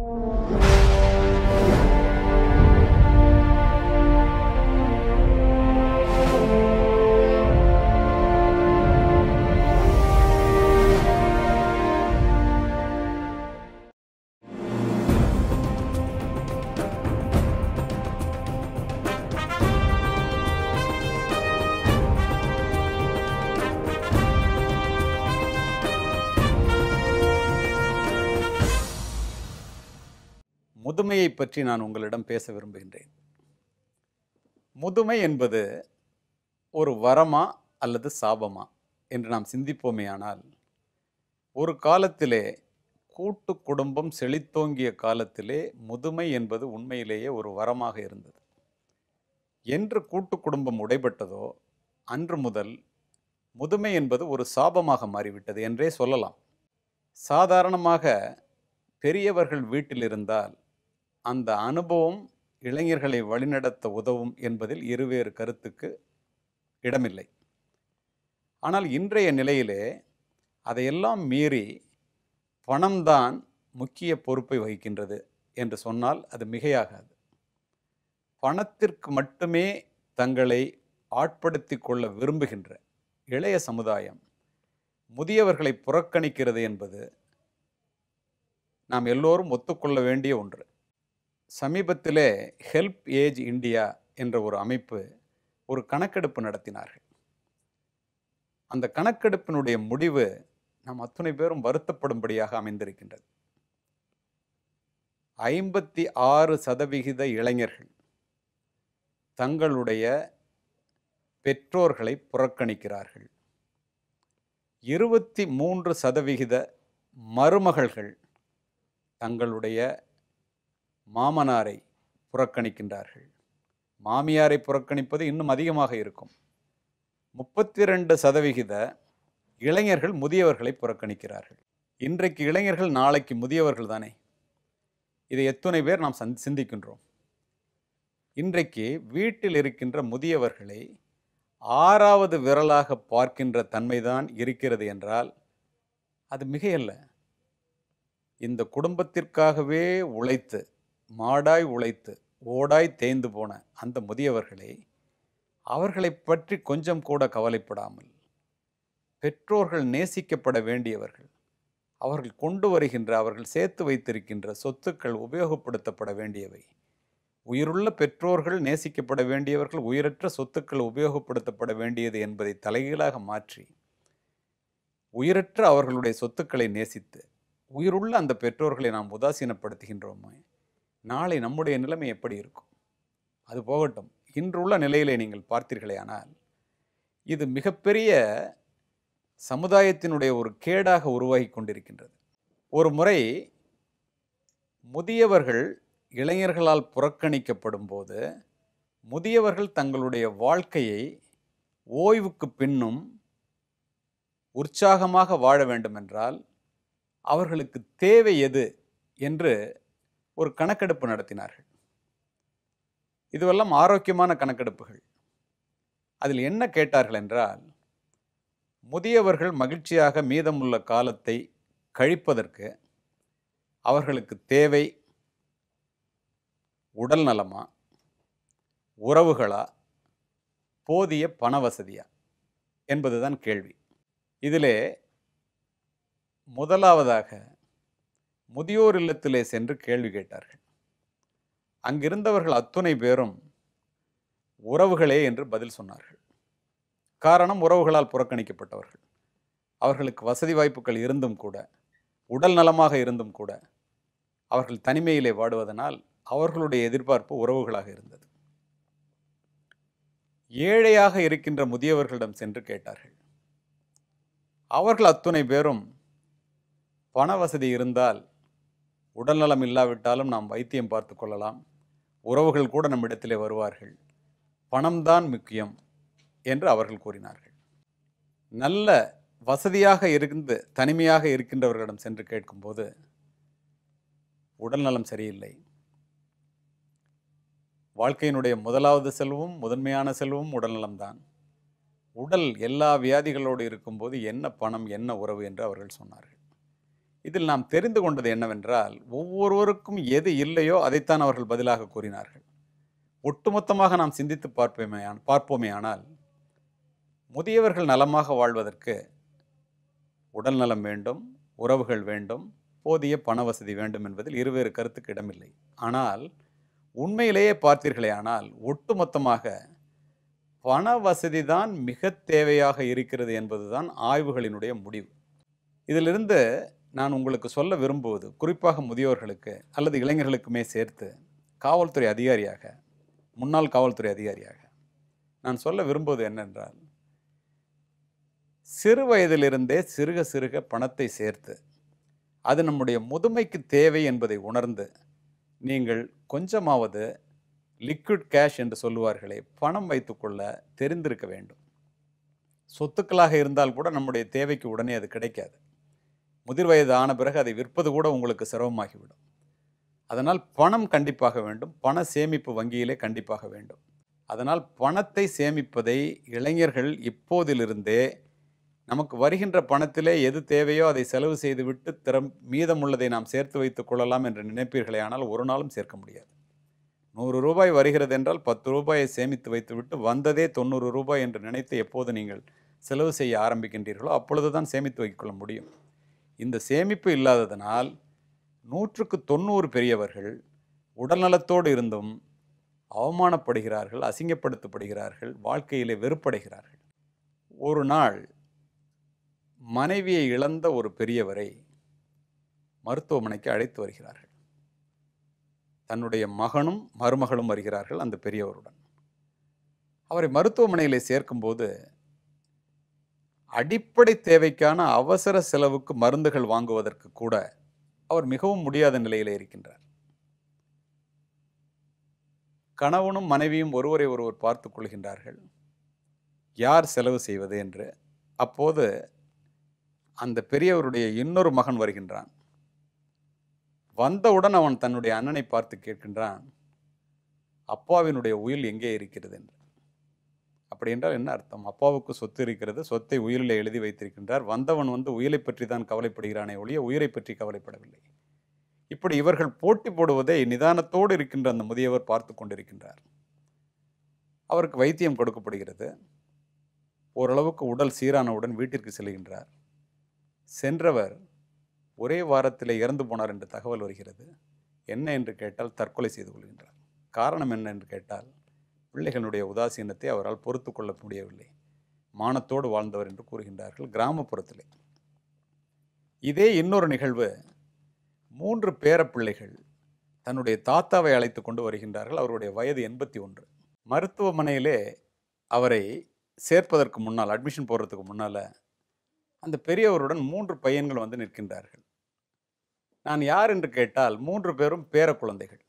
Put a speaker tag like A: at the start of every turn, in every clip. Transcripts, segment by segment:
A: Oh. முதுமையை பற்றி நான் உங்களிடம் பேச விரும்புகின்றேன் முதுமை என்பது ஒரு வரமா அல்லது சாபமா என்று நாம் சிந்திப்போமேயானால் ஒரு காலத்திலே கூட்டு குடும்பம் செழித்தோங்கிய காலத்திலே முதுமை என்பது உண்மையிலேயே ஒரு வரமாக இருந்தது என்று கூட்டு குடும்பம் உடைபட்டதோ அன்று முதல் முதுமை என்பது ஒரு சாபமாக மாறிவிட்டது என்றே சொல்லலாம் சாதாரணமாக பெரியவர்கள் வீட்டில் இருந்தால் அந்த அனுபவம் இளைஞர்களை வழிநடத்த உதவும் என்பதில் இருவேறு கருத்துக்கு இடமில்லை ஆனால் இன்றைய நிலையிலே அதையெல்லாம் மீறி பணம்தான் முக்கிய பொறுப்பை வகிக்கின்றது என்று சொன்னால் அது மிகையாகாது பணத்திற்கு மட்டுமே தங்களை ஆட்படுத்தி கொள்ள விரும்புகின்ற இளைய சமுதாயம் முதியவர்களை புறக்கணிக்கிறது என்பது நாம் எல்லோரும் ஒத்துக்கொள்ள வேண்டிய ஒன்று சமீபத்திலே ஹெல்ப் ஏஜ் இந்தியா என்ற ஒரு அமைப்பு ஒரு கணக்கெடுப்பு நடத்தினார்கள் அந்த கணக்கெடுப்பினுடைய முடிவு நாம் அத்துணை பேரும் வருத்தப்படும்படியாக அமைந்திருக்கின்றது ஐம்பத்தி ஆறு சதவிகித இளைஞர்கள் தங்களுடைய பெற்றோர்களை புறக்கணிக்கிறார்கள் இருபத்தி மூன்று சதவிகித மருமகள்கள் தங்களுடைய மாமனாரை புறக்கணிக்கின்றார்கள் மாமியாரை புறக்கணிப்பது இன்னும் அதிகமாக இருக்கும் முப்பத்தி ரெண்டு சதவிகித இளைஞர்கள் முதியவர்களை புறக்கணிக்கிறார்கள் இன்றைக்கு இளைஞர்கள் நாளைக்கு முதியவர்கள் தானே இதை எத்தனை பேர் நாம் சந் சிந்திக்கின்றோம் இன்றைக்கு வீட்டில் இருக்கின்ற முதியவர்களை ஆறாவது விரலாக பார்க்கின்ற தன்மைதான் இருக்கிறது என்றால் அது மிகையல்ல இந்த குடும்பத்திற்காகவே உழைத்து மாடாய் உழைத்து ஓடாய் தேய்ந்து போன அந்த முதியவர்களே அவர்களை பற்றி கொஞ்சம் கூட கவலைப்படாமல் பெற்றோர்கள் நேசிக்கப்பட வேண்டியவர்கள் அவர்கள் கொண்டு வருகின்ற அவர்கள் சேர்த்து வைத்திருக்கின்ற சொத்துக்கள் உபயோகப்படுத்தப்பட வேண்டியவை உயிருள்ள பெற்றோர்கள் நேசிக்கப்பட வேண்டியவர்கள் உயிரற்ற சொத்துக்கள் உபயோகப்படுத்தப்பட வேண்டியது என்பதை தலைகீழாக மாற்றி உயிரற்ற அவர்களுடைய சொத்துக்களை நேசித்து உயிருள்ள அந்த பெற்றோர்களை நாம் உதாசீனப்படுத்துகின்றோமே நாளை நம்முடைய நிலைமை எப்படி இருக்கும் அது போகட்டும் இன்றுள்ள நிலையிலே நீங்கள் பார்த்தீர்களே ஆனால் இது மிகப்பெரிய சமுதாயத்தினுடைய ஒரு கேடாக உருவாகி கொண்டிருக்கின்றது ஒரு முறை முதியவர்கள் இளைஞர்களால் புறக்கணிக்கப்படும் போது முதியவர்கள் தங்களுடைய வாழ்க்கையை ஓய்வுக்கு பின்னும் உற்சாகமாக வாழ வேண்டுமென்றால் அவர்களுக்கு தேவை எது என்று ஒரு கணக்கெடுப்பு நடத்தினார்கள் இதுவெல்லாம் ஆரோக்கியமான கணக்கெடுப்புகள் அதில் என்ன கேட்டார்கள் என்றால் முதியவர்கள் மகிழ்ச்சியாக மீதமுள்ள காலத்தை கழிப்பதற்கு அவர்களுக்கு தேவை உடல் நலமா உறவுகளா போதிய பண வசதியா என்பதுதான் கேள்வி இதிலே முதலாவதாக முதியோர் இல்லத்திலே சென்று கேள்வி கேட்டார்கள் அங்கிருந்தவர்கள் அத்துணை பேரும் உறவுகளே என்று பதில் சொன்னார்கள் காரணம் உறவுகளால் புறக்கணிக்கப்பட்டவர்கள் அவர்களுக்கு வசதி வாய்ப்புகள் இருந்தும் கூட உடல் நலமாக இருந்தும் கூட அவர்கள் தனிமையிலே வாடுவதனால் அவர்களுடைய எதிர்பார்ப்பு உறவுகளாக இருந்தது ஏழையாக இருக்கின்ற முதியவர்களிடம் சென்று கேட்டார்கள் அவர்கள் அத்துணை பேரும் பண வசதி இருந்தால் உடல்நலம் இல்லாவிட்டாலும் நாம் வைத்தியம் பார்த்து கொள்ளலாம் உறவுகள் கூட நம்மிடத்திலே வருவார்கள் பணம்தான் முக்கியம் என்று அவர்கள் கூறினார்கள் நல்ல வசதியாக இருந்து தனிமையாக இருக்கின்றவர்களிடம் சென்று கேட்கும்போது உடல்நலம் சரியில்லை வாழ்க்கையினுடைய முதலாவது செல்வம் முதன்மையான செல்வம் உடல்நலம்தான் உடல் எல்லா வியாதிகளோடு இருக்கும்போது என்ன பணம் என்ன உறவு என்று அவர்கள் சொன்னார்கள் இதில் நாம் தெரிந்து கொண்டது என்னவென்றால் ஒவ்வொருவருக்கும் எது இல்லையோ அதைத்தான் அவர்கள் பதிலாக கூறினார்கள் ஒட்டுமொத்தமாக நாம் சிந்தித்து பார்ப்போமே பார்ப்போமே ஆனால் முதியவர்கள் நலமாக வாழ்வதற்கு உடல் நலம் வேண்டும் உறவுகள் வேண்டும் போதிய பண வசதி வேண்டும் என்பதில் இருவேறு கருத்துக்கு இடமில்லை ஆனால் உண்மையிலேயே பார்த்தீர்களே ஆனால் ஒட்டுமொத்தமாக பண வசதி தான் மிக தேவையாக இருக்கிறது என்பதுதான் ஆய்வுகளினுடைய முடிவு இதிலிருந்து நான் உங்களுக்கு சொல்ல விரும்புவது குறிப்பாக முதியோர்களுக்கு அல்லது இளைஞர்களுக்குமே சேர்த்து காவல்துறை அதிகாரியாக முன்னாள் காவல்துறை அதிகாரியாக நான் சொல்ல விரும்புவது என்னென்றால் சிறு வயதிலிருந்தே சிறுக சிறுக பணத்தை சேர்த்து அது நம்முடைய முதுமைக்கு தேவை என்பதை உணர்ந்து நீங்கள் கொஞ்சமாவது லிக்விட் கேஷ் என்று சொல்லுவார்களே பணம் வைத்துக்கொள்ள தெரிந்திருக்க வேண்டும் சொத்துக்களாக இருந்தால் கூட நம்முடைய தேவைக்கு உடனே அது கிடைக்காது முதிர் வயது ஆன பிறகு அதை விற்பது கூட உங்களுக்கு சிரமமாகிவிடும் அதனால் பணம் கண்டிப்பாக வேண்டும் பண சேமிப்பு வங்கியிலே கண்டிப்பாக வேண்டும் அதனால் பணத்தை சேமிப்பதை இளைஞர்கள் இப்போதிலிருந்தே நமக்கு வருகின்ற பணத்திலே எது தேவையோ அதை செலவு செய்துவிட்டு திறம் மீதமுள்ளதை நாம் சேர்த்து வைத்துக் கொள்ளலாம் என்று நினைப்பீர்களே ஆனால் ஒரு நாளும் சேர்க்க முடியாது நூறு ரூபாய் வருகிறது என்றால் பத்து ரூபாயை சேமித்து வைத்துவிட்டு வந்ததே தொண்ணூறு ரூபாய் என்று நினைத்து எப்போது நீங்கள் செலவு செய்ய ஆரம்பிக்கின்றீர்களோ அப்பொழுது தான் சேமித்து வைக்கொள்ள முடியும் இந்த சேமிப்பு இல்லாததனால் நூற்றுக்கு தொண்ணூறு பெரியவர்கள் உடல்நலத்தோடு இருந்தும் அவமானப்படுகிறார்கள் அசிங்கப்படுத்தப்படுகிறார்கள் வாழ்க்கையிலே வெறுப்படைகிறார்கள் ஒரு நாள் மனைவியை இழந்த ஒரு பெரியவரை மருத்துவமனைக்கு அழைத்து வருகிறார்கள் தன்னுடைய மகனும் மருமகளும் வருகிறார்கள் அந்த பெரியவருடன் அவரை மருத்துவமனையில் சேர்க்கும்போது அடிப்படை தேவைக்கான அவசர செலவுக்கு மருந்துகள் வாங்குவதற்கு கூட அவர் மிகவும் முடியாத நிலையில் இருக்கின்றார் கணவனும் மனைவியும் ஒருவரை ஒருவர் பார்த்து கொள்கின்றார்கள் யார் செலவு செய்வது என்று அப்போது அந்த பெரியவருடைய இன்னொரு மகன் வருகின்றான் வந்தவுடன் அவன் தன்னுடைய அண்ணனை பார்த்து கேட்கின்றான் அப்பாவினுடைய உயில் எங்கே இருக்கிறது என்று அப்படி என்றால் என்ன அர்த்தம் அப்பாவுக்கு சொத்து இருக்கிறது சொத்தை உயிரில் எழுதி வைத்திருக்கின்றார் வந்தவன் வந்து உயிரை பற்றி தான் கவலைப்படுகிறானே ஒழிய உயிரை பற்றி கவலைப்படவில்லை இப்படி இவர்கள் போட்டி போடுவதை நிதானத்தோடு இருக்கின்ற அந்த முதியவர் பார்த்து கொண்டிருக்கின்றார் அவருக்கு வைத்தியம் கொடுக்கப்படுகிறது ஓரளவுக்கு உடல் சீரானவுடன் வீட்டிற்கு செல்கின்றார் சென்றவர் ஒரே வாரத்தில் இறந்து போனார் என்று தகவல் வருகிறது என்ன என்று கேட்டால் தற்கொலை செய்து கொள்கின்றார் காரணம் என்ன என்று கேட்டால் பிள்ளைகளுடைய உதாசீனத்தை அவரால் பொறுத்து கொள்ள முடியவில்லை மானத்தோடு வாழ்ந்தவர் என்று கூறுகின்றார்கள் கிராமப்புறத்தில் இதே இன்னொரு நிகழ்வு மூன்று பேரப்பிள்ளைகள் தன்னுடைய தாத்தாவை அழைத்து கொண்டு வருகின்றார்கள் அவருடைய வயது எண்பத்தி ஒன்று மருத்துவமனையிலே அவரை சேர்ப்பதற்கு முன்னால் அட்மிஷன் போடுறதுக்கு முன்னால் அந்த பெரியவருடன் மூன்று பையன்கள் வந்து நிற்கின்றார்கள் நான் யார் என்று கேட்டால் மூன்று பேரும் பேர குழந்தைகள்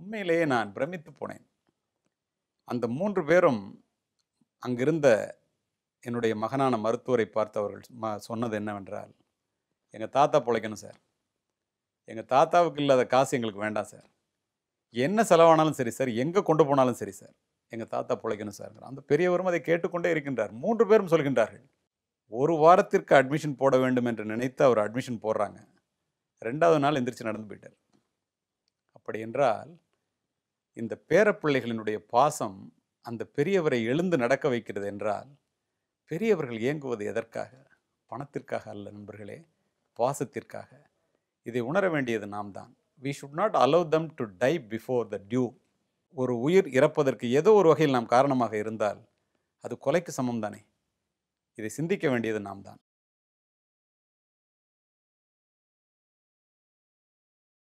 A: உண்மையிலேயே நான் பிரமித்து போனேன் அந்த மூன்று பேரும் அங்கிருந்த என்னுடைய மகனான மருத்துவரை பார்த்து அவர்கள் ம சொன்னது என்னவென்றால் எங்கள் தாத்தா பிழைக்கணும் சார் எங்கள் தாத்தாவுக்கு இல்லாத காசு எங்களுக்கு வேண்டாம் சார் என்ன செலவானாலும் சரி சார் எங்கே கொண்டு போனாலும் சரி சார் எங்கள் தாத்தா பிழைக்கணும் சார் அந்த பெரியவரும் அதை கேட்டுக்கொண்டே இருக்கின்றார் மூன்று பேரும் சொல்கின்றார்கள் ஒரு வாரத்திற்கு அட்மிஷன் போட வேண்டும் என்று நினைத்து அவர் அட்மிஷன் போடுறாங்க ரெண்டாவது நாள் எந்திரிச்சு நடந்து போயிட்டார் அப்படி என்றால் இந்த பேரப்பிள்ளைகளினுடைய பாசம் அந்த பெரியவரை எழுந்து நடக்க வைக்கிறது என்றால் பெரியவர்கள் இயங்குவது எதற்காக பணத்திற்காக அல்ல நண்பர்களே பாசத்திற்காக இதை உணர வேண்டியது நாம் தான் we should not allow them to die before the due ஒரு உயிர் இறப்பதற்கு ஏதோ ஒரு வகையில் நாம் காரணமாக இருந்தால் அது கொலைக்கு சமம் தானே இதை சிந்திக்க வேண்டியது நாம் தான்